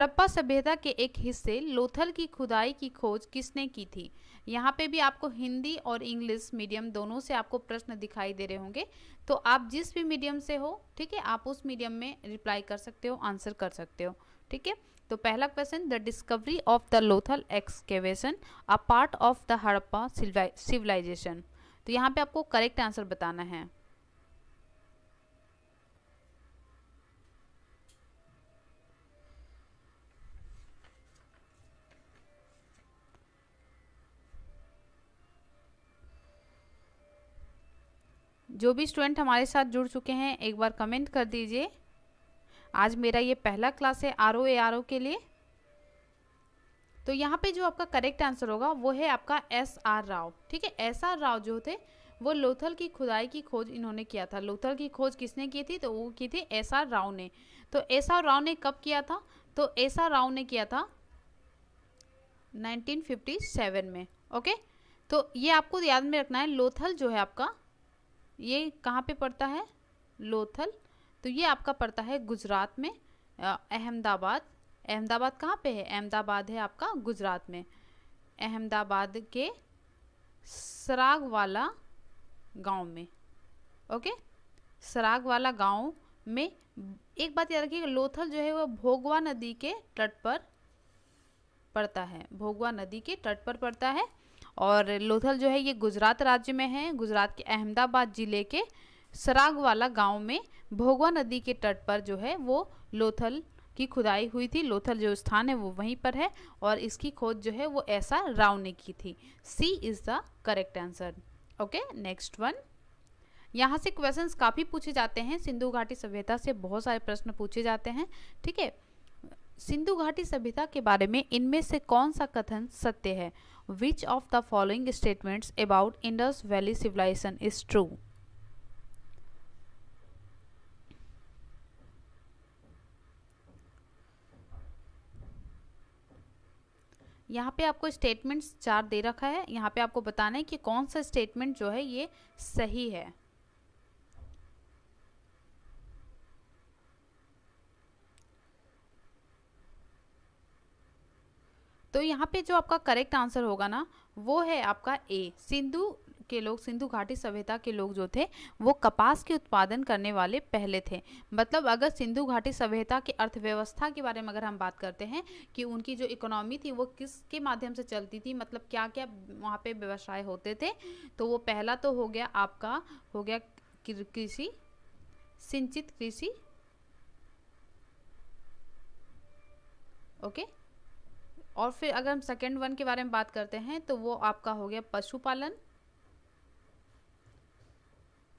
हड़प्पा सभ्यता के एक हिस्से लोथल की खुदाई की खोज किसने की थी यहाँ पे भी आपको हिंदी और इंग्लिश मीडियम दोनों से आपको प्रश्न दिखाई दे रहे होंगे तो आप जिस भी मीडियम से हो ठीक है आप उस मीडियम में रिप्लाई कर सकते हो आंसर कर सकते हो ठीक है तो पहला question the discovery of the Lothal excavation a part of the Harappa civilization तो यहाँ पे आपको करेक्ट आंसर बताना है जो भी स्टूडेंट हमारे साथ जुड़ चुके हैं एक बार कमेंट कर दीजिए आज मेरा ये पहला क्लास है are O A R O के लिए तो यहाँ पे जो आपका करेक्ट आंसर होगा वो है आपका एस आर राव ठीक है एस आर राव जो थे वो लोथल की खुदाई की खोज इन्होंने किया था लोथल की खोज किसने की थी तो वो की थी एस आर राव ने तो एस आर राव ने कब किया था तो एस आर राव ने किया था 1957 में ओके तो ये आपको याद में रखना है लोथल जो है आपका ये कहाँ पे पड़ता है लोथल तो ये आपका पड़ता है गुजरात में अहमदाबाद अहमदाबाद कहाँ पे है अहमदाबाद है आपका गुजरात में अहमदाबाद के सराग वाला गांव में ओके सराग वाला गांव में एक बात याद रखिएगा लोथल जो है वह भोगवा नदी के तट पर पड़ता है भोगवा नदी के तट पर पड़ता है और लोथल जो है ये गुजरात राज्य में है गुजरात के अहमदाबाद ज़िले के सरागवाला गांव में भोगवा नदी के तट पर जो है वो लोथल की खुदाई हुई थी लोथल जो स्थान है वो वहीं पर है और इसकी खोज जो है वो ऐसा राव ने की थी C is the correct answer okay next one यहाँ से क्वेश्चंस काफ़ी पूछे जाते हैं सिंधु घाटी सभ्यता से बहुत सारे प्रश्न पूछे जाते हैं ठीक है सिंधु घाटी सभ्यता के बारे में इनमें से कौन सा कथन सत्य है Which of the following statements about Indus Valley civilization is true? यहाँ पे आपको स्टेटमेंट्स चार दे रखा है यहाँ पे आपको बताना है कि कौन सा स्टेटमेंट जो है ये सही है तो यहाँ पे जो आपका करेक्ट आंसर होगा ना वो है आपका ए सिंधु के लोग सिंधु घाटी सभ्यता के लोग जो थे वो कपास के उत्पादन करने वाले पहले थे मतलब अगर सिंधु घाटी सभ्यता की अर्थव्यवस्था के बारे में अगर हम बात करते हैं कि उनकी जो इकोनॉमी थी वो किसके माध्यम से चलती थी मतलब क्या क्या वहाँ पे व्यवसाय होते थे तो वो पहला तो हो गया आपका हो गया कृषि सिंचित कृषि ओके okay? और फिर अगर हम सेकेंड वन के बारे में बात करते हैं तो वो आपका हो गया पशुपालन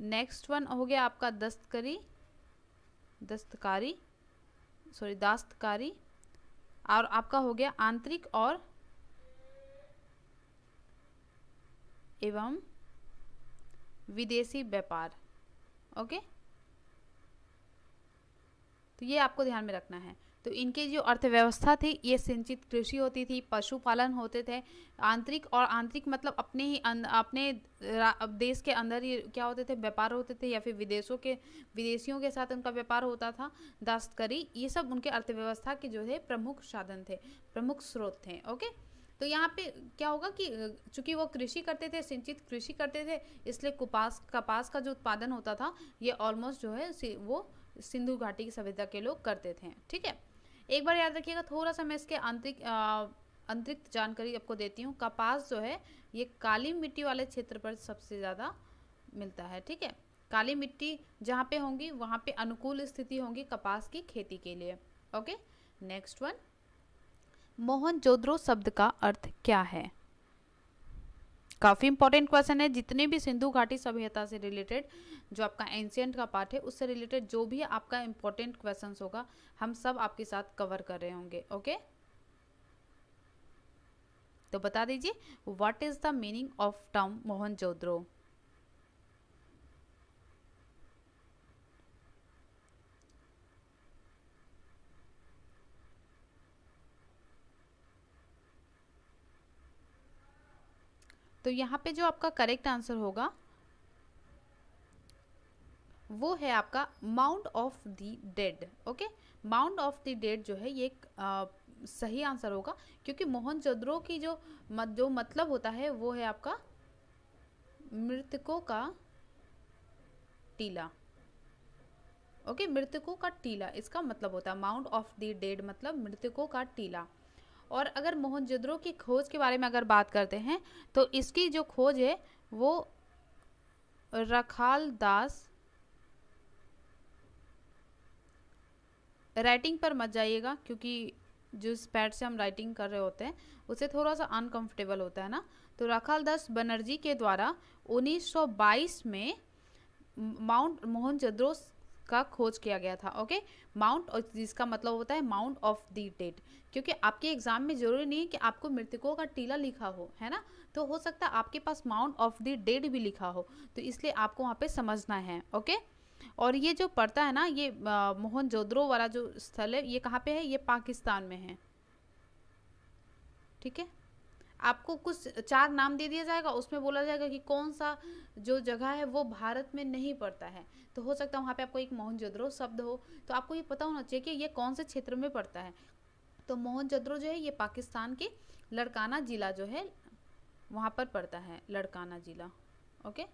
नेक्स्ट वन हो गया आपका दस्तकारी दस्तकारी सॉरी दास्तकारी और आपका हो गया आंतरिक और एवं विदेशी व्यापार ओके तो ये आपको ध्यान में रखना है तो इनकी जो अर्थव्यवस्था थी ये सिंचित कृषि होती थी पशुपालन होते थे आंतरिक और आंतरिक मतलब अपने ही अं, अपने देश के अंदर ही क्या होते थे व्यापार होते थे या फिर विदेशों के विदेशियों के साथ उनका व्यापार होता था दस्तकारी ये सब उनके अर्थव्यवस्था के जो है प्रमुख साधन थे प्रमुख स्रोत थे ओके तो यहाँ पे क्या होगा कि चूंकि वो कृषि करते थे सिंचित कृषि करते थे इसलिए कपास कपास का जो उत्पादन होता था ये ऑलमोस्ट जो है वो सिंधु घाटी की सभ्यता के लोग करते थे ठीक है एक बार याद रखिएगा थोड़ा सा मैं इसके आंतरिक अंतरिक्त जानकारी आपको देती हूँ कपास जो है ये काली मिट्टी वाले क्षेत्र पर सबसे ज़्यादा मिलता है ठीक है काली मिट्टी जहाँ पे होंगी वहाँ पे अनुकूल स्थिति होगी कपास की खेती के लिए okay next one Mohenjodaro शब्द का अर्थ क्या है काफ़ी इंपॉर्टेंट क्वेश्चन है जितने भी सिंधु घाटी सभ्यता से रिलेटेड जो आपका एंशियंट का पार्ट है उससे रिलेटेड जो भी आपका इंपॉर्टेंट क्वेश्चन होगा हम सब आपके साथ कवर कर रहे होंगे ओके तो बता दीजिए what is the meaning of term Mohenjodaro तो यहाँ पे जो आपका करेक्ट आंसर होगा वो है आपका mound of the dead okay mound of the dead जो है ये एक आ, सही आंसर होगा क्योंकि मोहनजोदड़ो की जो मत, जो मतलब होता है वो है आपका मृतकों का टीला ओके मृतकों का टीला इसका मतलब होता है माउंट ऑफ द डेड मतलब मृतकों का टीला और अगर मोहनजोदड़ो की खोज के बारे में अगर बात करते हैं तो इसकी जो खोज है वो रखाल दास राइटिंग पर मत जाइएगा क्योंकि जिस पैड से हम राइटिंग कर रहे होते हैं उसे थोड़ा सा अनकंफर्टेबल होता है ना तो रखाल दास बनर्जी के द्वारा 1922 में माउंट मोहनजोदड़ो का खोज किया गया था ओके माउंट जिसका मतलब होता है माउंट ऑफ दी डेड क्योंकि आपके एग्जाम में जरूरी नहीं है कि आपको मृतकों का टीला लिखा हो है ना तो हो सकता है आपके पास माउंट ऑफ द डेड भी लिखा हो तो इसलिए आपको वहाँ पे समझना है ओके और ये जो पड़ता है ना ये मोहन जोदड़ो वाला जो स्थल है ये कहाँ पे है ये पाकिस्तान में है ठीक है आपको कुछ चार नाम दे दिया जाएगा उसमें बोला जाएगा कि कौन सा जो जगह है वो भारत में नहीं पड़ता है तो हो सकता है वहाँ पे आपको एक मोहनजोदड़ो शब्द हो तो आपको ये पता होना चाहिए कि ये कौन से क्षेत्र में पड़ता है तो मोहनजोदड़ो जो है ये पाकिस्तान के लड़काना ज़िला जो है वहाँ पर पड़ता है लड़काना ज़िला ओके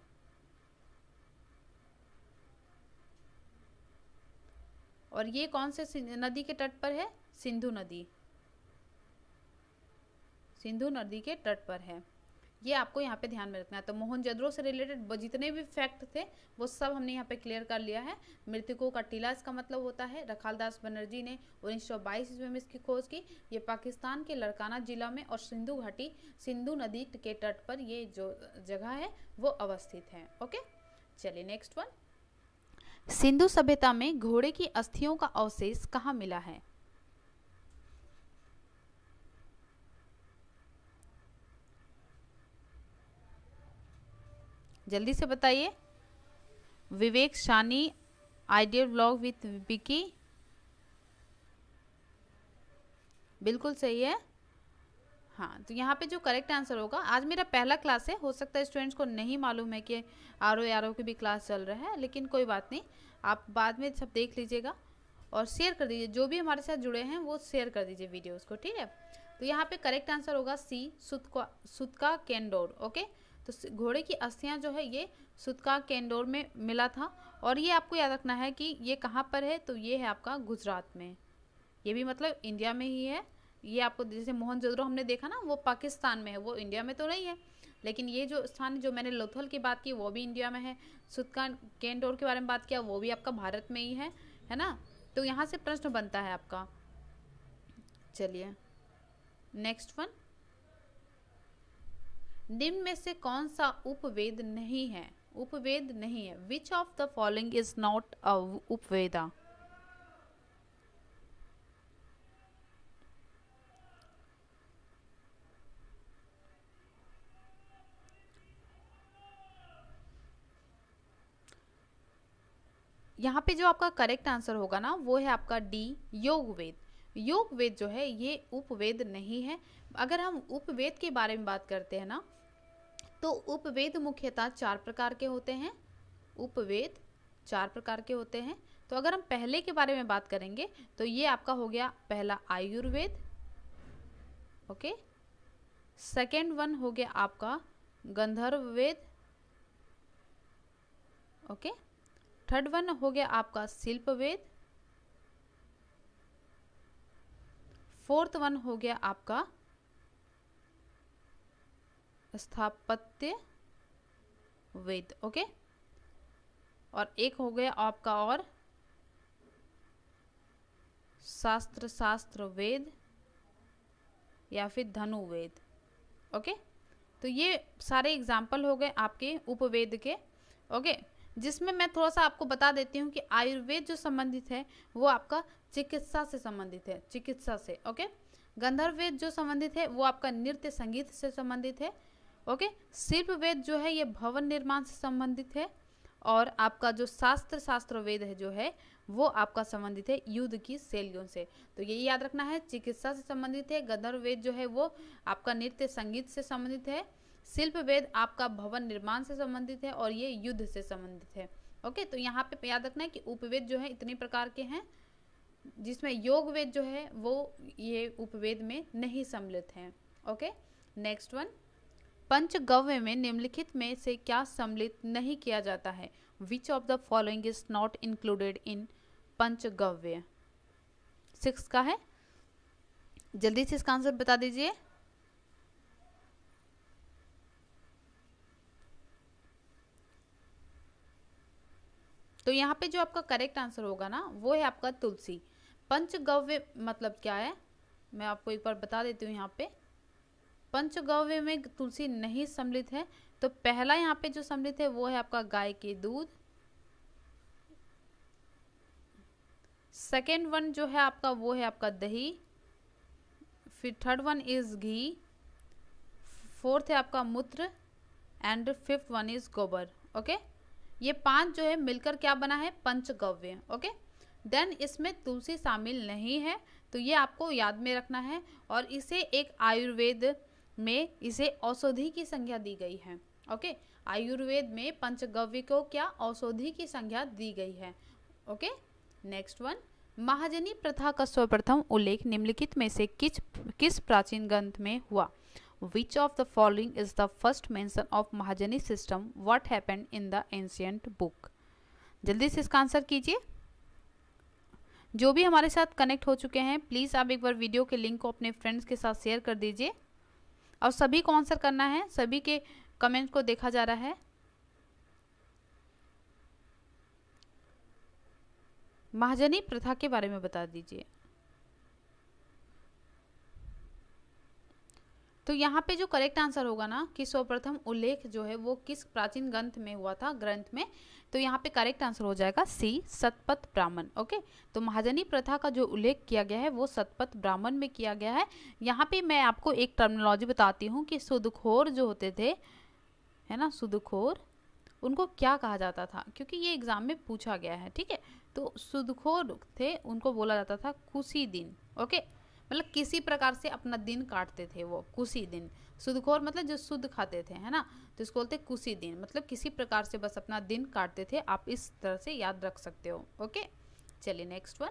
और ये कौन से नदी के तट पर है सिंधु नदी सिंधु नदी के तट पर है ये आपको यहाँ पे ध्यान में रखना है तो मोहनजद्रो से रिलेटेड जितने भी फैक्ट थे वो सब हमने यहाँ पे क्लियर कर लिया है मृतकों का टीला इसका मतलब होता है रखालदास बनर्जी ने उन्नीस सौ बाईस ईस्वी में इसकी खोज की ये पाकिस्तान के लड़काना जिला में और सिंधु घाटी सिंधु नदी के तट पर ये जो जगह है वो अवस्थित है ओके चलिए नेक्स्ट वन सिंधु सभ्यता में घोड़े की अस्थियों का अवशेष कहाँ मिला है जल्दी से बताइए Vivek Shani ideal blog with Vicky बिल्कुल सही है हाँ तो यहाँ पे जो करेक्ट आंसर होगा आज मेरा पहला क्लास है हो सकता है स्टूडेंट्स को नहीं मालूम है कि आर ओ आर ओ की भी क्लास चल रहा है लेकिन कोई बात नहीं आप बाद में सब देख लीजिएगा और शेयर कर दीजिए जो भी हमारे साथ जुड़े हैं वो शेयर कर दीजिए वीडियोस को ठीक है तो यहाँ पे करेक्ट आंसर होगा सी सुतका सुतका कैंडोर ओके तो घोड़े की अस्थियाँ जो है ये सुतका केंडोर में मिला था और ये आपको याद रखना है कि ये कहाँ पर है तो ये है आपका गुजरात में ये भी मतलब इंडिया में ही है ये आपको जैसे मोहन हमने देखा ना वो पाकिस्तान में है वो इंडिया में तो नहीं है लेकिन ये जो स्थान जो मैंने लोथल की बात की वो भी इंडिया में है सुतका केंडोर के बारे में बात किया वो भी आपका भारत में ही है है ना तो यहाँ से प्रश्न बनता है आपका चलिए नेक्स्ट वन निम्न में से कौन सा उपवेद नहीं है उपवेद नहीं है which of the following is not a Upaveda यहाँ पे जो आपका करेक्ट आंसर होगा ना वो है आपका डी योग वेद योग वेद जो है ये उपवेद नहीं है अगर हम उपवेद के बारे में बात करते हैं ना तो उपवेद मुख्यतः चार प्रकार के होते हैं उपवेद चार प्रकार के होते हैं तो अगर हम पहले के बारे में बात करेंगे तो ये आपका हो गया पहला आयुर्वेद ओके सेकेंड वन हो गया आपका गंधर्व वेद ओके थर्ड वन हो गया आपका शिल्प वेद फोर्थ वन हो गया आपका स्थापत्य वेद ओके और एक हो गया आपका और शास्त्र शास्त्र वेद या फिर धनु वेद ओके तो ये सारे एग्जाम्पल हो गए आपके उपवेद के ओके जिसमें मैं थोड़ा सा आपको बता देती हूँ कि आयुर्वेद जो संबंधित है वो आपका चिकित्सा से संबंधित है चिकित्सा से ओके गंधर्व वेद जो संबंधित है वो आपका नृत्य संगीत से संबंधित है ओके शिल्प वेद जो है ये भवन निर्माण से संबंधित है और आपका जो शास्त्र शास्त्र वेद है जो है वो आपका संबंधित है युद्ध की शैलियों से तो ये याद रखना है चिकित्सा से संबंधित है गंधर्व वेद जो है वो आपका नृत्य संगीत से संबंधित है शिल्प वेद आपका भवन निर्माण से संबंधित है और ये युद्ध से संबंधित है ओके तो यहाँ पे याद रखना है कि उपवेद जो है इतने प्रकार के हैं जिसमें योग वेद जो है वो ये उपवेद में नहीं सम्मिलित हैं ओके नेक्स्ट वन पंचगव्य में निम्नलिखित में से क्या सम्मिलित नहीं किया जाता है which of the following is not included in Panchagavya six का है जल्दी से इसका आंसर बता दीजिए तो यहाँ पे जो आपका करेक्ट आंसर होगा ना वो है आपका तुलसी पंचगव्य मतलब क्या है मैं आपको एक बार बता देती हूँ यहाँ पे पंचगव्य में तुलसी नहीं सम्मिलित है तो पहला यहाँ पे जो सम्मिलित है वो है आपका गाय के दूध सेकेंड वन जो है आपका वो है आपका दही फिर third one is ghee fourth है आपका मूत्र and fifth one is gobar okay ये पांच जो है मिलकर क्या बना है पंचगव्य ओके देन इसमें तुलसी शामिल नहीं है तो ये आपको याद में रखना है और इसे एक आयुर्वेद में इसे औषधि की संख्या दी गई है ओके आयुर्वेद में पंचगव्य को क्या औषधि की संख्या दी गई है ओके नेक्स्ट वन महाजनी प्रथा का सर्वप्रथम उल्लेख निम्नलिखित में से किस किस प्राचीन ग्रंथ में हुआ which of the following is the first mention of Mahajani system what happened in the ancient book जल्दी से इसका आंसर कीजिए जो भी हमारे साथ कनेक्ट हो चुके हैं प्लीज़ आप एक बार वीडियो के लिंक को अपने फ्रेंड्स के साथ शेयर कर दीजिए और सभी को आंसर करना है सभी के कमेंट को देखा जा रहा है महाजनी प्रथा के बारे में बता दीजिए तो यहाँ पे जो करेक्ट आंसर होगा ना कि सर्वप्रथम उल्लेख जो है वो किस प्राचीन ग्रंथ में हुआ था ग्रंथ में तो यहाँ पे करेक्ट आंसर हो जाएगा सी सतपथ ब्राह्मण ओके तो महाजनी प्रथा का जो उल्लेख किया गया है वो सतपथ ब्राह्मण में किया गया है यहाँ पे मैं आपको एक टर्मिनोलॉजी बताती हूँ कि सुदखोर जो होते थे है ना सुदखोर उनको क्या कहा जाता था क्योंकि ये एग्ज़ाम में पूछा गया है ठीक है तो सुदखोर थे उनको बोला जाता था कुशी दिन ओके मतलब किसी प्रकार से अपना दिन काटते थे वो कुसी दिन सुदखोर मतलब जो शुद्ध खाते थे है ना तो इसको बोलते कुसी दिन मतलब किसी प्रकार से बस अपना दिन काटते थे आप इस तरह से याद रख सकते हो ओके चलिए नेक्स्ट वन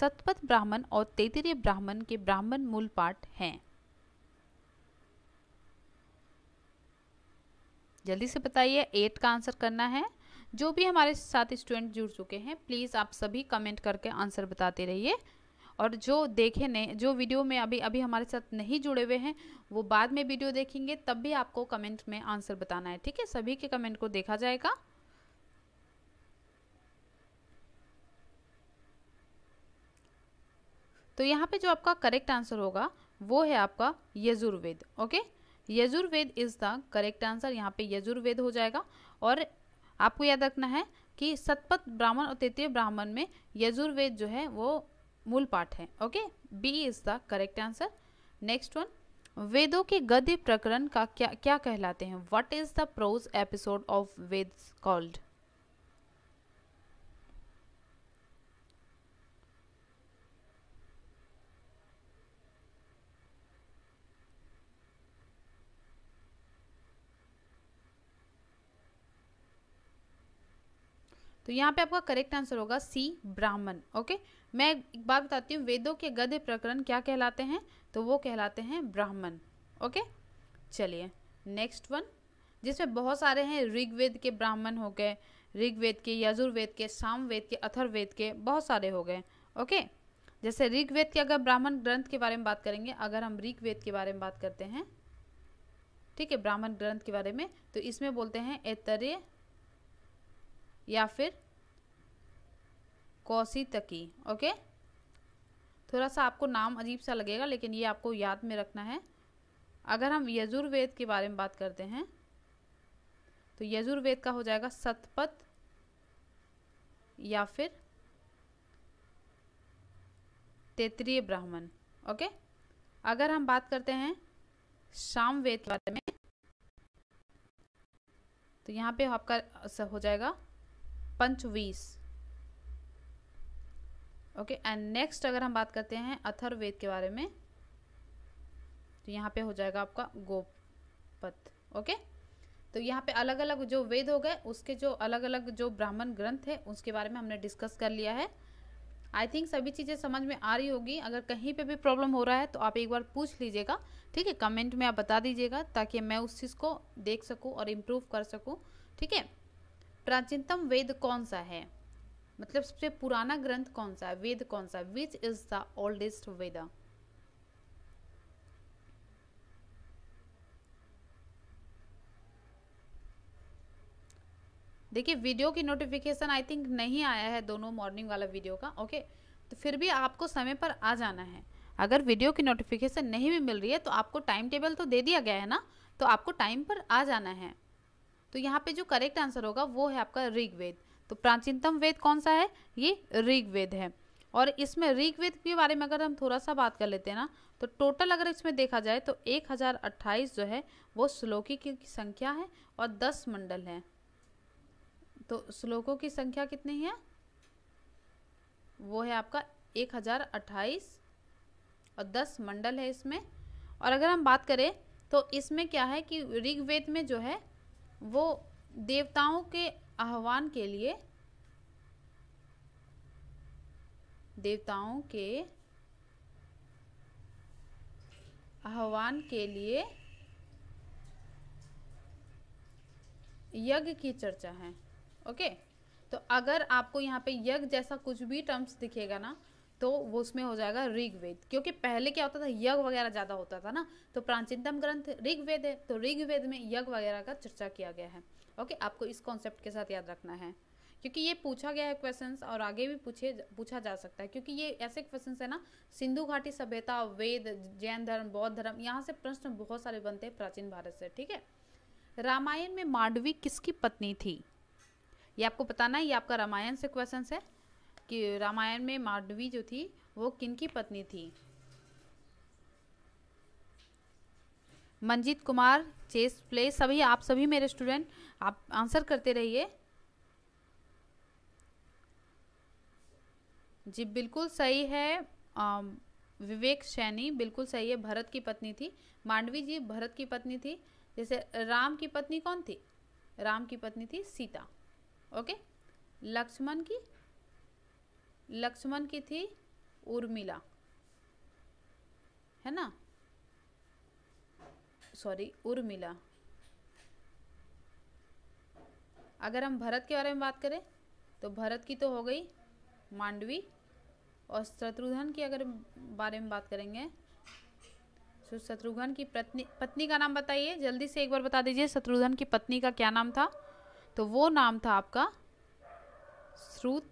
सतपथ ब्राह्मण और तैतरीय ब्राह्मण के ब्राह्मण मूल पाठ हैं जल्दी से बताइए एट का आंसर करना है जो भी हमारे साथ स्टूडेंट जुड़ चुके हैं प्लीज़ आप सभी कमेंट करके आंसर बताते रहिए और जो देखे ने जो वीडियो में अभी अभी हमारे साथ नहीं जुड़े हुए हैं वो बाद में वीडियो देखेंगे तब भी आपको कमेंट में आंसर बताना है ठीक है सभी के कमेंट को देखा जाएगा तो यहाँ पे जो आपका करेक्ट आंसर होगा वो है आपका Yajurveda okay Yajurveda is the correct answer यहाँ पे यजुर्वेद हो जाएगा और आपको याद रखना है कि सतपथ ब्राह्मण और तृतीय ब्राह्मण में यजुर्वेद जो है वो मूल पाठ है okay B is the correct answer next one वेदों के गद्य प्रकरण का क्या क्या कहलाते हैं what is the prose episode of Veda called तो यहाँ पे आपका करेक्ट आंसर होगा सी ब्राह्मण ओके मैं एक बात बताती हूँ वेदों के गद्य प्रकरण क्या कहलाते हैं तो वो कहलाते हैं ब्राह्मण ओके चलिए नेक्स्ट वन जिसमें बहुत सारे हैं ऋग्वेद के ब्राह्मण हो गए ऋग्वेद के यजुर्वेद के सामवेद के अथर्वेद के बहुत सारे हो गए ओके जैसे ऋग्वेद के अगर ब्राह्मण ग्रंथ के बारे में बात करेंगे अगर हम ऋग्वेद के बारे में बात करते हैं ठीक है ब्राह्मण ग्रंथ के बारे में तो इसमें बोलते हैं ऐतरे या फिर कौशितकी ओके थोड़ा सा आपको नाम अजीब सा लगेगा लेकिन ये आपको याद में रखना है अगर हम यजुर्वेद के बारे में बात करते हैं तो यजुर्वेद का हो जाएगा सतपथ या फिर तेतरीय ब्राह्मण ओके अगर हम बात करते हैं शाम वेद के बारे में तो यहाँ पे आपका हो जाएगा पंचवीस ओके एंड नेक्स्ट अगर हम बात करते हैं अथर्वेद के बारे में तो यहाँ पे हो जाएगा आपका गोपत ओके तो यहाँ पे अलग अलग जो वेद हो गए उसके जो अलग अलग जो ब्राह्मण ग्रंथ है उसके बारे में हमने डिस्कस कर लिया है आई थिंक सभी चीज़ें समझ में आ रही होगी अगर कहीं पे भी प्रॉब्लम हो रहा है तो आप एक बार पूछ लीजिएगा ठीक है कमेंट में आप बता दीजिएगा ताकि मैं उस चीज़ को देख सकूँ और इम्प्रूव कर सकूँ ठीक है प्राचीनतम वेद कौन सा है मतलब सबसे पुराना ग्रंथ कौन सा है वेद कौन सा which is the oldest Veda देखिए वीडियो की नोटिफिकेशन आई थिंक नहीं आया है दोनों मॉर्निंग वाला वीडियो का ओके तो फिर भी आपको समय पर आ जाना है अगर वीडियो की नोटिफिकेशन नहीं भी मिल रही है तो आपको टाइम टेबल तो दे दिया गया है ना तो आपको टाइम पर आ जाना है तो यहाँ पे जो करेक्ट आंसर होगा वो है आपका ऋग्वेद तो प्राचीनतम वेद कौन सा है ये ऋग्वेद है और इसमें ऋग्वेद के बारे में अगर हम थोड़ा सा बात कर लेते हैं ना तो टोटल अगर इसमें देखा जाए तो 1028 जो है वो श्लोकी की संख्या है और 10 मंडल है तो श्लोकों की संख्या कितनी है वो है आपका 1028 और 10 मंडल है इसमें और अगर हम बात करें तो इसमें क्या है कि ऋग्वेद में जो है वो देवताओं के आह्वान के लिए देवताओं के आह्वान के लिए यज्ञ की चर्चा है ओके तो अगर आपको यहाँ पे यज्ञ जैसा कुछ भी टर्म्स दिखेगा ना तो वो उसमें हो जाएगा ऋग्वेद क्योंकि पहले क्या होता था यज्ञ वगैरह ज़्यादा होता था ना तो प्राचीनतम ग्रंथ ऋग्वेद है तो ऋग्वेद में यज्ञ वगैरह का चर्चा किया गया है ओके आपको इस कॉन्सेप्ट के साथ याद रखना है क्योंकि ये पूछा गया है क्वेश्चन और आगे भी पूछे पूछा जा सकता है क्योंकि ये ऐसे क्वेश्चन है ना सिंधु घाटी सभ्यता वेद जैन धर्म बौद्ध धर्म यहाँ से प्रश्न बहुत सारे बनते हैं प्राचीन भारत से ठीक है रामायण में मांडवी किसकी पत्नी थी ये आपको बताना है ये आपका रामायण से क्वेश्चन है कि रामायण में मांडवी जो थी वो किन की पत्नी थी मंजीत कुमार चेस प्ले सभी आप सभी मेरे स्टूडेंट आप आंसर करते रहिए जी बिल्कुल सही है आ, विवेक सैनी बिल्कुल सही है भरत की पत्नी थी मांडवी जी भरत की पत्नी थी जैसे राम की पत्नी कौन थी राम की पत्नी थी सीता ओके लक्ष्मण की लक्ष्मण की थी उर्मिला है ना सॉरी उर्मिला अगर हम भरत के बारे में बात करें तो भरत की तो हो गई मांडवी और शत्रुघ्न की अगर बारे में बात करेंगे तो शत्रुघ्न की पत्नी पत्नी का नाम बताइए जल्दी से एक बार बता दीजिए शत्रुघ्न की पत्नी का क्या नाम था तो वो नाम था आपका श्रुत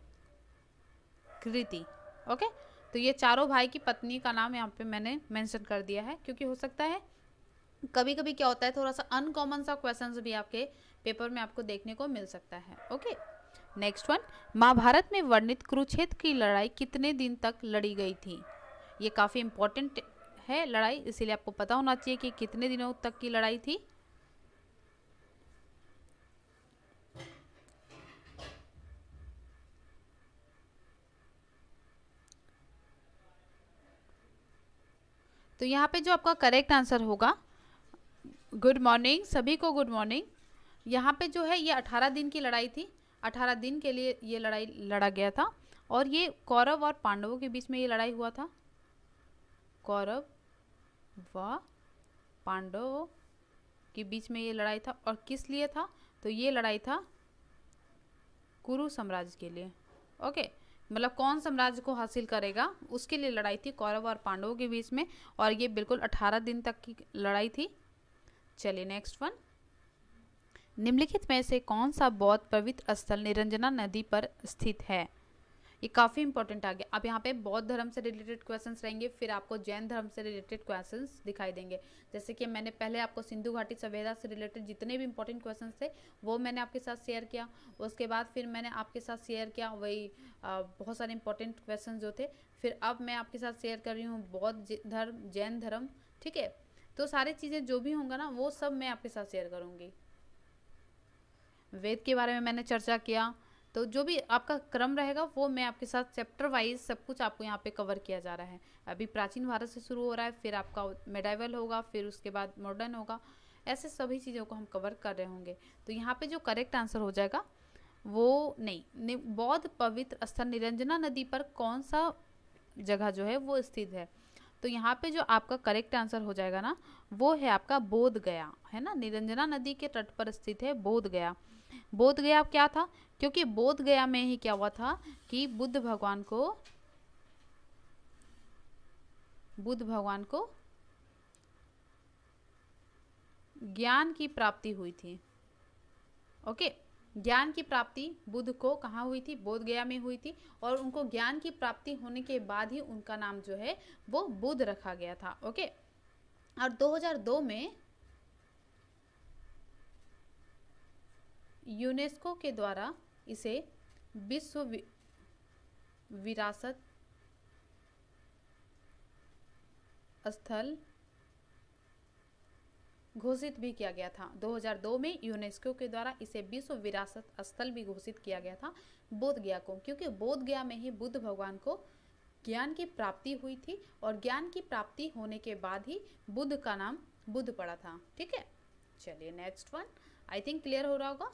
कृति ओके तो ये चारों भाई की पत्नी का नाम यहाँ पे मैंने मेंशन कर दिया है क्योंकि हो सकता है कभी कभी क्या होता है थोड़ा सा अनकॉमन सा क्वेश्चन भी आपके पेपर में आपको देखने को मिल सकता है ओके नेक्स्ट वन महाभारत में वर्णित कुरुक्षेत्र की लड़ाई कितने दिन तक लड़ी गई थी ये काफ़ी इंपॉर्टेंट है लड़ाई इसीलिए आपको पता होना चाहिए कि कितने दिनों तक की लड़ाई थी तो यहाँ पे जो आपका करेक्ट आंसर होगा गुड मॉर्निंग सभी को गुड मॉर्निंग यहाँ पे जो है ये अठारह दिन की लड़ाई थी अठारह दिन के लिए ये लड़ाई लड़ा गया था और ये कौरव और पांडवों के बीच में ये लड़ाई हुआ था कौरव व पांडवों के बीच में ये लड़ाई था और किस लिए था तो ये लड़ाई था कुरु साम्राज्य के लिए ओके मतलब कौन साम्राज्य को हासिल करेगा उसके लिए लड़ाई थी कौरव और पांडवों के बीच में और ये बिल्कुल अठारह दिन तक की लड़ाई थी चलिए नेक्स्ट वन निम्नलिखित में से कौन सा बौद्ध पवित्र स्थल निरंजना नदी पर स्थित है ये काफ़ी इंपॉर्टेंट आ गया अब यहाँ पे बौद्ध धर्म से रिलेटेड क्वेश्चंस रहेंगे फिर आपको जैन धर्म से रिलेटेड क्वेश्चंस दिखाई देंगे जैसे कि मैंने पहले आपको सिंधु घाटी सभ्यता से रिलेटेड जितने भी इंपॉर्टेंट क्वेश्चन थे वो मैंने आपके साथ शेयर किया उसके बाद फिर मैंने आपके साथ शेयर किया वही बहुत सारे इंपॉर्टेंट क्वेश्चन जो थे फिर अब मैं आपके साथ शेयर कर रही हूँ बौद्ध धर्म जैन धर्म ठीक है तो सारी चीज़ें जो भी होंगे ना वो सब मैं आपके साथ शेयर करूँगी वेद के बारे में मैंने चर्चा किया तो जो भी आपका क्रम रहेगा वो मैं आपके साथ चैप्टर वाइज सब कुछ आपको यहाँ पे कवर किया जा रहा है अभी प्राचीन भारत से शुरू हो रहा है फिर आपका मेडाइवल होगा फिर उसके बाद मॉडर्न होगा ऐसे सभी चीज़ों को हम कवर कर रहे होंगे तो यहाँ पे जो करेक्ट आंसर हो जाएगा वो नहीं बौद्ध पवित्र स्थल निरंजना नदी पर कौन सा जगह जो है वो स्थित है तो यहाँ पे जो आपका करेक्ट आंसर हो जाएगा ना वो है आपका बोध गया है ना निरंजना नदी के तट पर स्थित है बोध गया बोध गया क्या था क्योंकि बोध गया में ही क्या हुआ था कि बुद्ध भगवान को बुद्ध भगवान को ज्ञान की प्राप्ति हुई थी ओके okay? ज्ञान की प्राप्ति बुद्ध को कहाँ हुई थी बोध गया में हुई थी और उनको ज्ञान की प्राप्ति होने के बाद ही उनका नाम जो है वो बुद्ध रखा गया था ओके और 2002 में यूनेस्को के द्वारा इसे विश्व विरासत स्थल घोषित भी किया गया था 2002 में यूनेस्को के द्वारा इसे विश्व विरासत स्थल भी घोषित किया गया था बोध गया को क्योंकि बोध गया में ही बुद्ध भगवान को ज्ञान की प्राप्ति हुई थी और ज्ञान की प्राप्ति होने के बाद ही बुद्ध का नाम बुद्ध पड़ा था ठीक है चलिए next one I think clear हो रहा होगा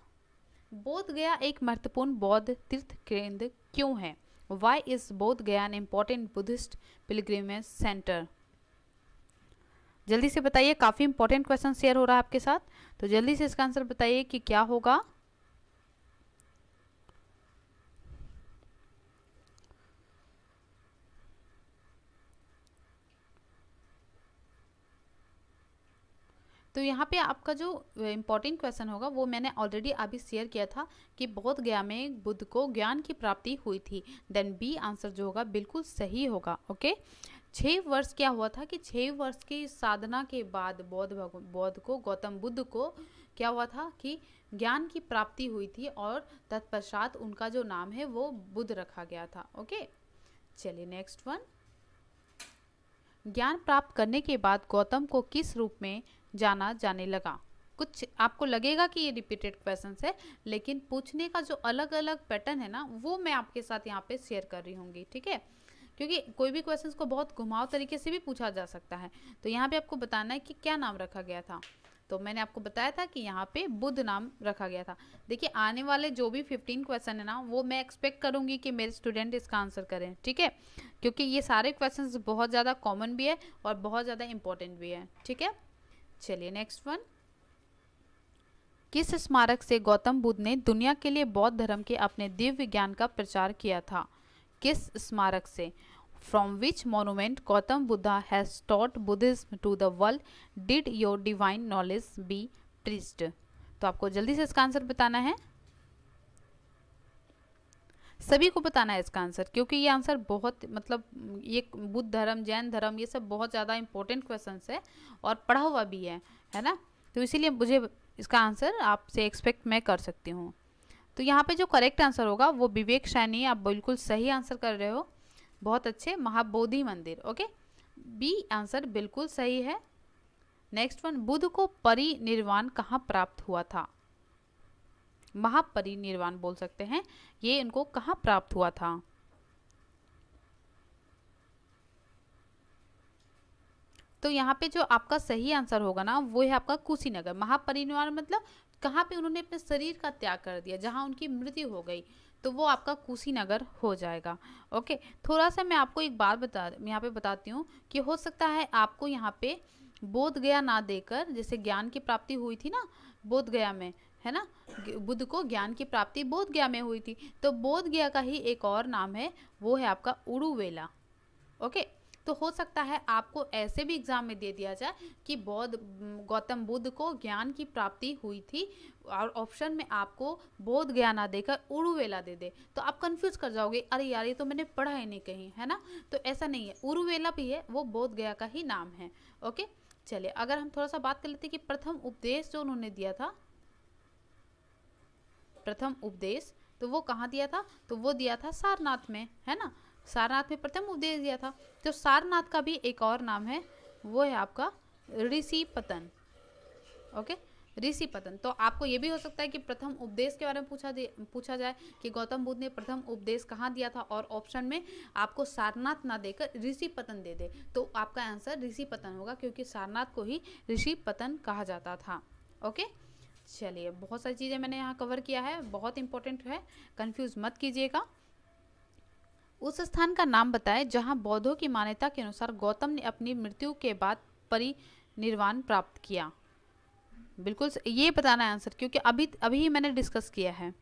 बोध गया एक महत्वपूर्ण बौद्ध तीर्थ केंद्र क्यों है Y is Bodh Gaya an important Buddhist pilgrimage centre जल्दी से बताइए काफ़ी इंपॉर्टेंट क्वेश्चन शेयर हो रहा है आपके साथ तो जल्दी से इसका आंसर बताइए कि क्या होगा तो यहाँ पे आपका जो इम्पोर्टेंट क्वेश्चन होगा वो मैंने ऑलरेडी अभी शेयर किया था कि बौद्ध गया में बुद्ध को ज्ञान की प्राप्ति हुई थी देन बी आंसर जो होगा बिल्कुल सही होगा ओके छः वर्ष क्या हुआ था कि छः वर्ष की साधना के बाद बौद्ध बौद्ध को गौतम बुद्ध को क्या हुआ था कि ज्ञान की प्राप्ति हुई थी और तत्पश्चात उनका जो नाम है वो बुद्ध रखा गया था ओके चलिए नेक्स्ट वन ज्ञान प्राप्त करने के बाद गौतम को किस रूप में जाना जाने लगा कुछ आपको लगेगा कि ये रिपीटेड क्वेश्चन है लेकिन पूछने का जो अलग अलग पैटर्न है ना वो मैं आपके साथ यहाँ पे शेयर कर रही हूँगी ठीक है क्योंकि कोई भी क्वेश्चन को बहुत घुमाव तरीके से भी पूछा जा सकता है तो यहाँ पे आपको बताना है कि क्या नाम रखा गया था तो मैंने आपको बताया था कि यहाँ पे बुद्ध नाम रखा गया था देखिए आने वाले जो भी 15 क्वेश्चन है ना वो मैं एक्सपेक्ट करूंगी कि मेरे स्टूडेंट इसका आंसर करें ठीक है क्योंकि ये सारे क्वेश्चन बहुत ज़्यादा कॉमन भी है और बहुत ज़्यादा इंपॉर्टेंट भी है ठीक है चलिए नेक्स्ट वन किस स्मारक से गौतम बुद्ध ने दुनिया के लिए बौद्ध धर्म के अपने दिव्य ज्ञान का प्रचार किया था किस स्मारक से from which monument Gautam Buddha has taught Buddhism to the world did your divine knowledge be preached तो आपको जल्दी से इसका आंसर बताना है सभी को बताना है इसका आंसर क्योंकि ये आंसर बहुत मतलब ये बुद्ध धर्म जैन धर्म ये सब बहुत ज़्यादा इंपॉर्टेंट क्वेश्चन है और पढ़ा हुआ भी है है ना तो इसीलिए मुझे इसका आंसर आपसे एक्सपेक्ट मैं कर सकती हूँ तो यहाँ पे जो करेक्ट आंसर होगा वो विवेक शैनी आप बिल्कुल सही आंसर कर रहे हो बहुत अच्छे महाबोधि मंदिर ओके बी आंसर बिल्कुल सही है नेक्स्ट वन बुद्ध को परिनिर्वाण कहाँ प्राप्त हुआ था महापरिनिर्वाण बोल सकते हैं ये इनको कहाँ प्राप्त हुआ था तो यहाँ पे जो आपका सही आंसर होगा ना वो है आपका कुशीनगर महापरिनिर्वाण मतलब कहाँ पे उन्होंने अपने शरीर का त्याग कर दिया जहाँ उनकी मृत्यु हो गई तो वो आपका कुशीनगर हो जाएगा ओके थोड़ा सा मैं आपको एक बात बता यहाँ पे बताती हूँ कि हो सकता है आपको यहाँ पे बोध गया ना देकर जैसे ज्ञान की प्राप्ति हुई थी ना बोध गया में है ना बुद्ध को ज्ञान की प्राप्ति बोध गया में हुई थी तो बोध गया का ही एक और नाम है वो है आपका उड़ूवेला ओके तो हो सकता है आपको ऐसे भी एग्ज़ाम में दे दिया जाए कि बौद्ध गौतम बुद्ध को ज्ञान की प्राप्ति हुई थी और ऑप्शन में आपको बोध ज्ञाना देकर उरुवेला दे दे तो आप कंफ्यूज कर जाओगे अरे यार ये तो मैंने पढ़ा ही नहीं कहीं है ना तो ऐसा नहीं है उरुवेला भी है वो बोध गया का ही नाम है ओके चलिए अगर हम थोड़ा सा बात कर लेते कि प्रथम उपदेश जो उन्होंने दिया था प्रथम उपदेश तो वो कहाँ दिया था तो वो दिया था सारनाथ में है ना सारनाथ में प्रथम उपदेश दिया था तो सारनाथ का भी एक और नाम है वो है आपका ऋषि पतन ओके ऋषि पतन तो आपको ये भी हो सकता है कि प्रथम उपदेश के बारे में पूछा पूछा जाए कि गौतम बुद्ध ने प्रथम उपदेश कहाँ दिया था और ऑप्शन में आपको सारनाथ ना देकर ऋषि पतन दे दे तो आपका आंसर ऋषि पतन होगा क्योंकि सारनाथ को ही ऋषि पतन कहा जाता था ओके चलिए बहुत सारी चीज़ें मैंने यहाँ कवर किया है बहुत इंपॉर्टेंट है कन्फ्यूज़ मत कीजिएगा उस स्थान का नाम बताएं जहां बौद्धों की मान्यता के अनुसार गौतम ने अपनी मृत्यु के बाद परिनिर्वाण प्राप्त किया बिल्कुल ये बताना है आंसर क्योंकि अभी अभी मैंने डिस्कस किया है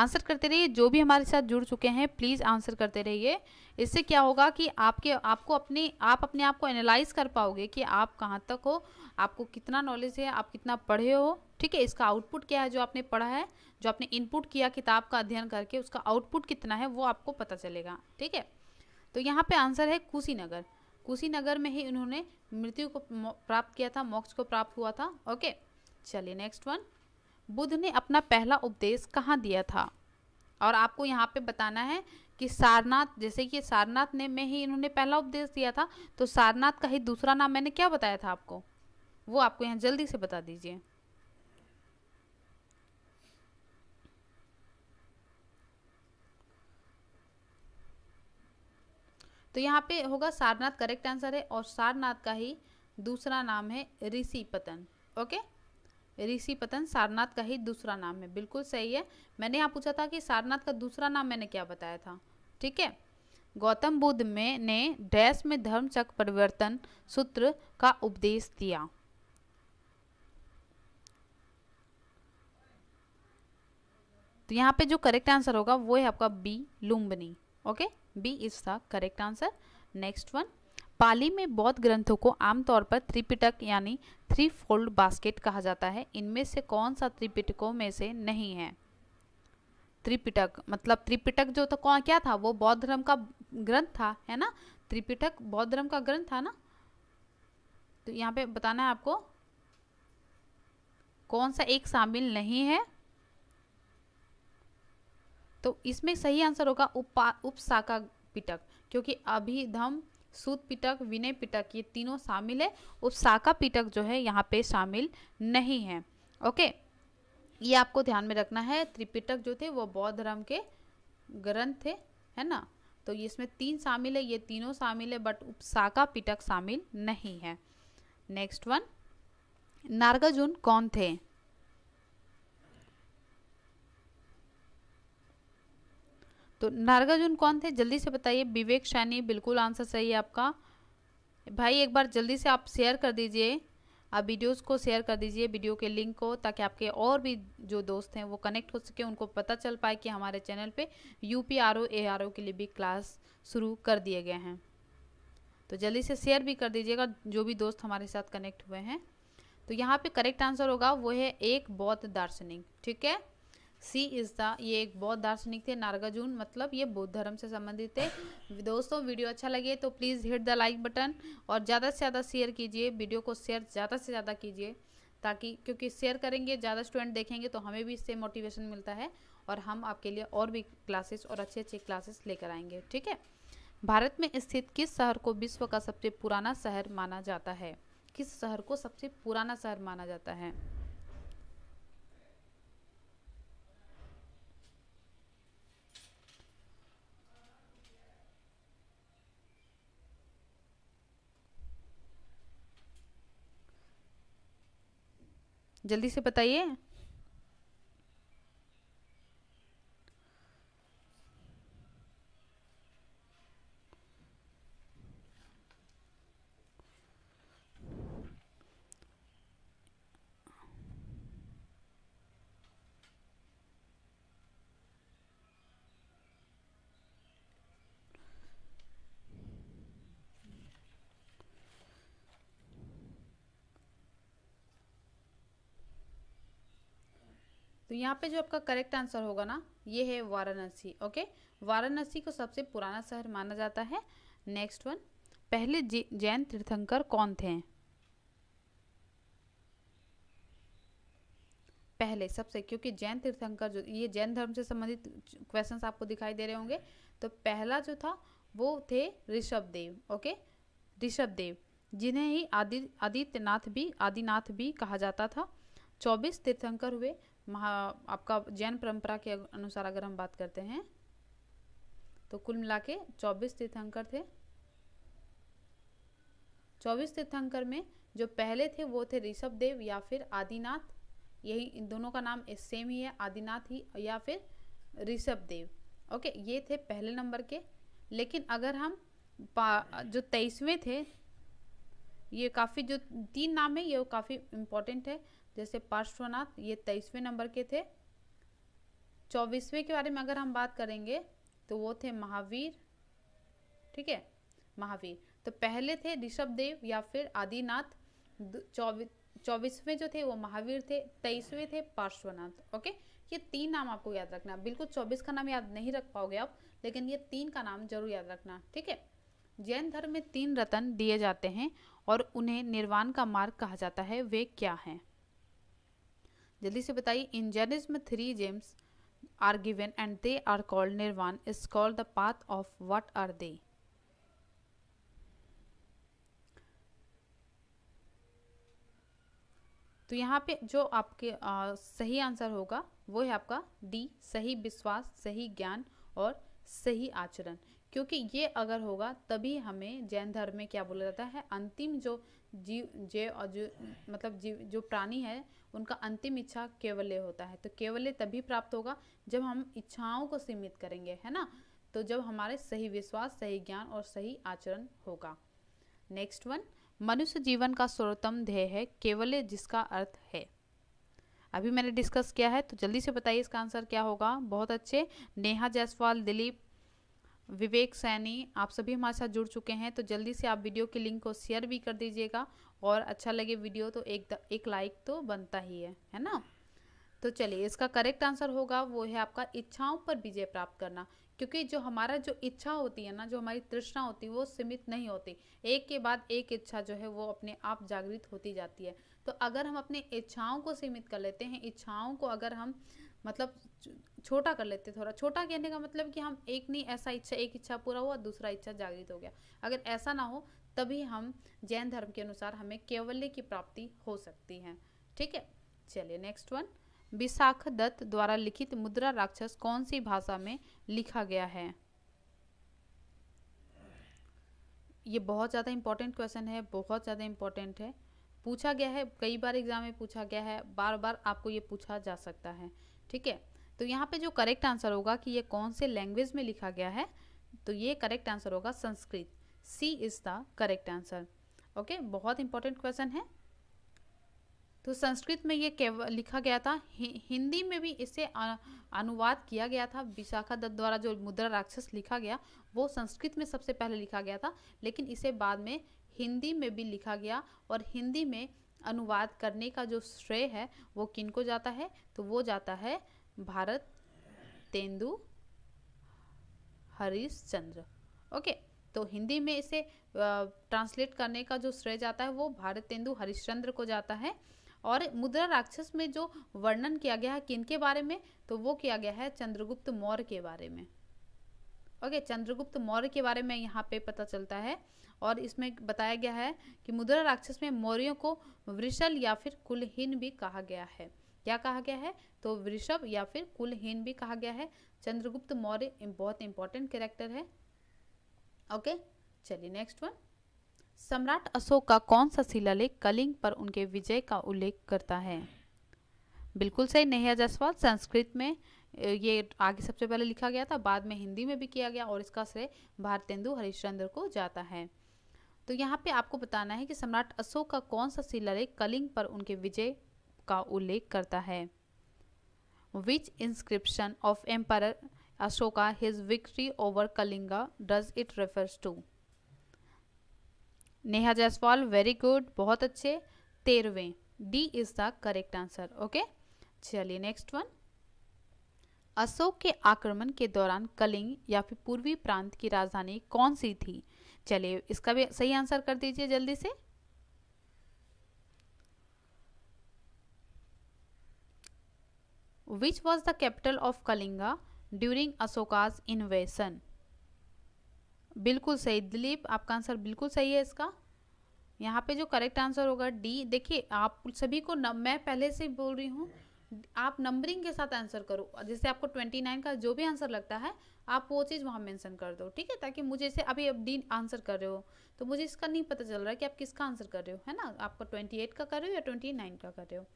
आंसर करते रहिए जो भी हमारे साथ जुड़ चुके हैं प्लीज़ आंसर करते रहिए इससे क्या होगा कि आपके आपको अपने आप अपने आप को एनालाइज कर पाओगे कि आप कहाँ तक हो आपको कितना नॉलेज है आप कितना पढ़े हो ठीक है इसका आउटपुट क्या है जो आपने पढ़ा है जो आपने इनपुट किया किताब का अध्ययन करके उसका आउटपुट कितना है वो आपको पता चलेगा ठीक है तो यहाँ पे आंसर है कुशीनगर कुशीनगर में ही उन्होंने मृत्यु को प्राप्त किया था मोक्ष को प्राप्त हुआ था ओके चलिए नेक्स्ट वन बुद्ध ने अपना पहला उपदेश कहाँ दिया था और आपको यहाँ पे बताना है कि सारनाथ जैसे कि सारनाथ ने में ही इन्होंने पहला उपदेश दिया था तो सारनाथ का ही दूसरा नाम मैंने क्या बताया था आपको वो आपको यहाँ जल्दी से बता दीजिए तो यहाँ पे होगा सारनाथ करेक्ट आंसर है और सारनाथ का ही दूसरा नाम है ऋषि पतन ओके ऋषि पतन सारनाथ का ही दूसरा नाम है बिल्कुल सही है मैंने यहाँ पूछा था कि सारनाथ का दूसरा नाम मैंने क्या बताया था ठीक है गौतम बुद्ध में ने डैश में धर्म चक्र परिवर्तन सूत्र का उपदेश दिया तो यहाँ पे जो करेक्ट आंसर होगा वो है आपका B Lumbini okay B is the correct answer next one Pali में बौद्ध ग्रंथों को आमतौर पर त्रिपिटक यानी थ्री फोल्ड बास्केट कहा जाता है इनमें से कौन सा त्रिपिटकों में से नहीं है त्रिपिटक मतलब त्रिपिटक जो था कौन क्या था वो बौद्ध धर्म का ग्रंथ था है ना त्रिपिटक बौद्ध धर्म का ग्रंथ था ना तो यहाँ पे बताना है आपको कौन सा एक शामिल नहीं है तो इसमें सही आंसर होगा उपा उपशाखा पिटक क्योंकि अभिधम सूत पिटक विनय पिटक ये तीनों शामिल है उपशाखा पिटक जो है यहाँ पे शामिल नहीं है ओके ये आपको ध्यान में रखना है त्रिपिटक जो थे वो बौद्ध धर्म के ग्रंथ थे है ना तो ये इसमें तीन शामिल है ये तीनों शामिल है बट उपशाखा पिटक शामिल नहीं है नेक्स्ट वन नारगाजुन कौन थे तो नागार्जुन कौन थे जल्दी से बताइए विवेक शानी बिल्कुल आंसर सही है आपका भाई एक बार जल्दी से आप शेयर कर दीजिए आप वीडियोस को शेयर कर दीजिए वीडियो के लिंक को ताकि आपके और भी जो दोस्त हैं वो कनेक्ट हो सके उनको पता चल पाए कि हमारे चैनल पे U P R O A R O के लिए भी क्लास शुरू कर दिए गए हैं तो जल्दी से शेयर भी कर दीजिएगा जो भी दोस्त हमारे साथ कनेक्ट हुए हैं तो यहाँ पे करेक्ट आंसर होगा वो है एक बौद्ध दार्शनिक ठीक है सी इज द ये एक बौद्ध दार्शनिक थे नार्गार्जुन मतलब ये बौद्ध धर्म से संबंधित थे दोस्तों वीडियो अच्छा लगे तो please hit the like button और ज़्यादा से ज़्यादा शेयर कीजिए वीडियो को शेयर ज़्यादा से ज़्यादा कीजिए ताकि क्योंकि शेयर करेंगे ज़्यादा स्टूडेंट देखेंगे तो हमें भी इससे मोटिवेशन मिलता है और हम आपके लिए और भी क्लासेस और अच्छे अच्छे क्लासेस लेकर आएंगे ठीक है भारत में स्थित किस शहर को विश्व का सबसे पुराना शहर माना जाता है किस शहर को सबसे पुराना शहर माना जाता है जल्दी से बताइए तो यहाँ पे जो आपका करेक्ट आंसर होगा ना ये है वाराणसी ओके वाराणसी को सबसे पुराना शहर माना जाता है नेक्स्ट वन पहले जैन तीर्थंकर कौन थे पहले सबसे क्योंकि जैन तीर्थंकर जो ये जैन धर्म से संबंधित क्वेश्चंस आपको दिखाई दे रहे होंगे तो पहला जो था वो थे ऋषभ देव ओके ऋषभ देव जिन्हें ही आदि आदित्यनाथ भी आदिनाथ भी कहा जाता था चौबीस तीर्थंकर हुए महा आपका जैन परंपरा के अनुसार अगर हम बात करते हैं तो कुल मिला के चौबीस तीर्थंकर थे चौबीस तीर्थंकर में जो पहले थे वो थे ऋषभ देव या फिर आदिनाथ यही इन दोनों का नाम सेम ही है आदिनाथ ही या फिर ऋषभ देव ओके ये थे पहले नंबर के लेकिन अगर हम जो तेईसवें थे ये काफ़ी जो तीन नाम है ये काफ़ी इम्पोर्टेंट है जैसे पार्श्वनाथ ये तेईसवें नंबर के थे चौबीसवें के बारे में अगर हम बात करेंगे तो वो थे महावीर ठीक है महावीर तो पहले थे ऋषभ देव या फिर आदिनाथ चौबीस चौबीसवें जो थे वो महावीर थे तेईसवें थे पार्श्वनाथ ओके ये तीन नाम आपको याद रखना बिल्कुल चौबीस का नाम याद नहीं रख पाओगे आप लेकिन ये तीन का नाम जरूर याद रखना ठीक है जैन धर्म में तीन रतन दिए जाते हैं और उन्हें निर्वाण का मार्ग कहा जाता है वे क्या हैं जल्दी से बताइए in Jainism three gems are given and they are called nirvana is called the path of what are they तो यहाँ पे जो आपके आ, सही आंसर होगा वो है आपका डी सही विश्वास सही ज्ञान और सही आचरण क्योंकि ये अगर होगा तभी हमें जैन धर्म में क्या बोला जाता है अंतिम जो जीव जे और जो मतलब जीव जो प्राणी है उनका अंतिम इच्छा केवल्य होता है तो केवल्य तभी प्राप्त होगा जब हम इच्छाओं को सीमित करेंगे है ना तो जब हमारे सही विश्वास सही ज्ञान और सही आचरण होगा नेक्स्ट वन मनुष्य जीवन का सर्वोत्तम ध्येय है केवल्य जिसका अर्थ है अभी मैंने डिस्कस किया है तो जल्दी से बताइए इसका आंसर क्या होगा बहुत अच्छे नेहा जायसवाल दिलीप विवेक सैनी आप सभी हमारे साथ जुड़ चुके हैं तो जल्दी से आप वीडियो की लिंक को शेयर भी कर दीजिएगा और अच्छा लगे वीडियो तो एक एक लाइक तो बनता ही है है ना तो चलिए इसका करेक्ट आंसर होगा वो है आपका इच्छाओं पर विजय प्राप्त करना क्योंकि जो हमारा जो इच्छा होती है ना जो हमारी तृष्णा होती है वो सीमित नहीं होती एक के बाद एक इच्छा जो है वो अपने आप जागृत होती जाती है तो अगर हम अपने इच्छाओं को सीमित कर लेते हैं इच्छाओं को अगर हम मतलब छोटा कर लेते थोड़ा छोटा कहने का मतलब कि हम एक नहीं ऐसा इच्छा एक इच्छा पूरा हुआ दूसरा इच्छा जागृत हो गया अगर ऐसा ना हो तभी हम जैन धर्म के अनुसार हमें केवल्य की प्राप्ति हो सकती है ठीक है चलिए नेक्स्ट वन विशाख दत्त द्वारा लिखित मुद्रा राक्षस कौन सी भाषा में लिखा गया है ये बहुत ज़्यादा इंपॉर्टेंट क्वेश्चन है बहुत ज़्यादा इंपॉर्टेंट है पूछा गया है कई बार एग्जाम में पूछा गया है बार बार आपको ये पूछा जा सकता है ठीक है तो यहाँ पे जो करेक्ट आंसर होगा कि ये कौन से लैंग्वेज में लिखा गया है तो ये करेक्ट आंसर होगा Sanskrit C is the correct answer okay बहुत इंपॉर्टेंट क्वेश्चन है तो संस्कृत में ये लिखा गया था हि हिंदी में भी इसे अनुवाद किया गया था विशाखा दत्त द्वारा जो मुद्रा राक्षस लिखा गया वो संस्कृत में सबसे पहले लिखा गया था लेकिन इसे बाद में हिंदी में भी लिखा गया और हिंदी में अनुवाद करने का जो श्रेय है वो किन को जाता है तो वो जाता है Bharatendu Harishchandra okay तो हिंदी में इसे ट्रांसलेट करने का जो श्रेय जाता है वो भारत तेंदु हरिश्चंद्र को जाता है और मुद्रा राक्षस में जो वर्णन किया गया है किन के बारे में तो वो किया गया है चंद्रगुप्त मौर्य के बारे में ओके चंद्रगुप्त मौर्य के बारे में यहाँ पे पता चलता है और इसमें बताया गया है कि मुद्रा राक्षस में मौर्यों को वृषल या फिर कुलहीन भी कहा गया है क्या कहा गया है तो वृषभ या फिर कुलहीन भी कहा गया है चंद्रगुप्त मौर्य बहुत इंपॉर्टेंट कैरेक्टर है ओके चलिए नेक्स्ट वन सम्राट अशोक का कौन सा शिलालेख कलिंग पर उनके विजय का उल्लेख करता है बिल्कुल सही नेहा जसवाल संस्कृत में ये आगे सबसे पहले लिखा गया था बाद में हिंदी में भी किया गया और इसका श्रेय भारतेंदु हरिश्चंद्र को जाता है तो यहाँ पे आपको बताना है कि सम्राट अशोक का कौन सा शिलालेख कलिंग पर उनके विजय का उल्लेख करता है which inscription of empire Ashoka, his victory over Kalinga, does it refers to? Neha Jaiswal very good बहुत अच्छे तेरहवें D is the correct answer okay चलिए next one अशोक के आक्रमण के दौरान कलिंग या फिर पूर्वी प्रांत की राजधानी कौन सी थी चलिए इसका भी सही आंसर कर दीजिए जल्दी से which was the capital of Kalinga during Ashoka's invasion बिल्कुल सही दिलीप आपका आंसर बिल्कुल सही है इसका यहाँ पे जो करेक्ट आंसर होगा डी देखिए आप सभी को न, मैं पहले से बोल रही हूँ आप नंबरिंग के साथ आंसर करो जैसे आपको ट्वेंटी नाइन का जो भी आंसर लगता है आप वो चीज़ वहाँ मेंशन कर दो ठीक है ताकि मुझे इसे अभी अब डी आंसर कर रहे हो तो मुझे इसका नहीं पता चल रहा है कि आप किसका आंसर कर रहे हो है ना आपको ट्वेंटी एट का कर रहे हो या ट्वेंटी नाइन का कर रहे हो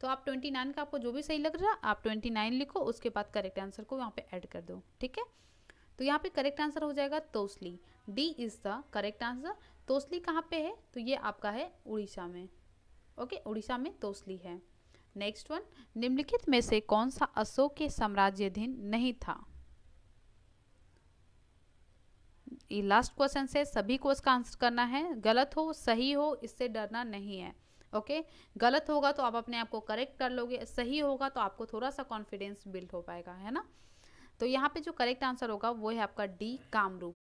तो आप ट्वेंटी नाइन का आपको जो भी सही लग रहा आप ट्वेंटी नाइन लिखो उसके बाद करेक्ट आंसर को यहाँ पे ऐड कर दो ठीक है तो यहाँ पे करेक्ट आंसर हो जाएगा Tosali D is the correct answer Tosali कहाँ पे है तो ये आपका है उड़ीसा में ओके उड़ीसा में तोसली है नेक्स्ट वन निम्नलिखित में से कौन सा अशोक के साम्राज्याधीन नहीं था ये लास्ट क्वेश्चन से सभी को इसका आंसर करना है गलत हो सही हो इससे डरना नहीं है ओके गलत होगा तो आप अपने आप को करेक्ट कर लोगे सही होगा तो आपको थोड़ा सा कॉन्फिडेंस बिल्ड हो पाएगा है ना तो यहाँ पे जो करेक्ट आंसर होगा वो है आपका डी कामरूप